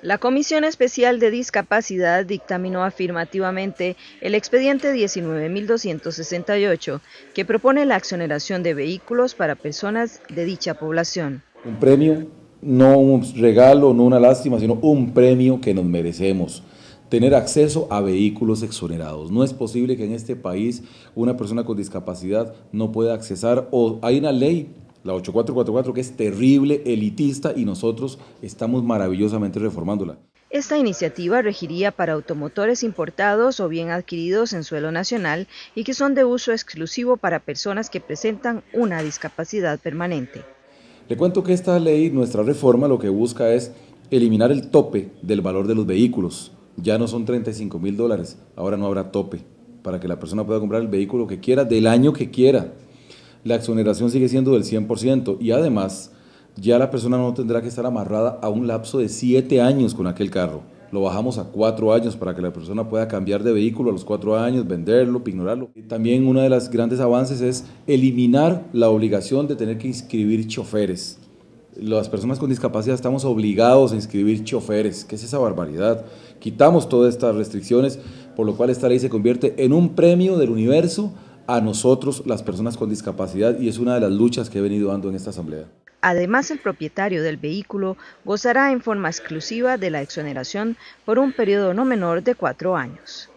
La Comisión Especial de Discapacidad dictaminó afirmativamente el expediente 19.268, que propone la exoneración de vehículos para personas de dicha población. Un premio, no un regalo, no una lástima, sino un premio que nos merecemos tener acceso a vehículos exonerados. No es posible que en este país una persona con discapacidad no pueda accesar o hay una ley la 8444, que es terrible, elitista, y nosotros estamos maravillosamente reformándola. Esta iniciativa regiría para automotores importados o bien adquiridos en suelo nacional y que son de uso exclusivo para personas que presentan una discapacidad permanente. Le cuento que esta ley, nuestra reforma, lo que busca es eliminar el tope del valor de los vehículos. Ya no son 35 mil dólares, ahora no habrá tope para que la persona pueda comprar el vehículo que quiera, del año que quiera la exoneración sigue siendo del 100% y además ya la persona no tendrá que estar amarrada a un lapso de 7 años con aquel carro. Lo bajamos a 4 años para que la persona pueda cambiar de vehículo a los 4 años, venderlo, ignorarlo. También uno de los grandes avances es eliminar la obligación de tener que inscribir choferes. Las personas con discapacidad estamos obligados a inscribir choferes. que es esa barbaridad? Quitamos todas estas restricciones, por lo cual esta ley se convierte en un premio del universo a nosotros, las personas con discapacidad, y es una de las luchas que he venido dando en esta asamblea. Además, el propietario del vehículo gozará en forma exclusiva de la exoneración por un periodo no menor de cuatro años.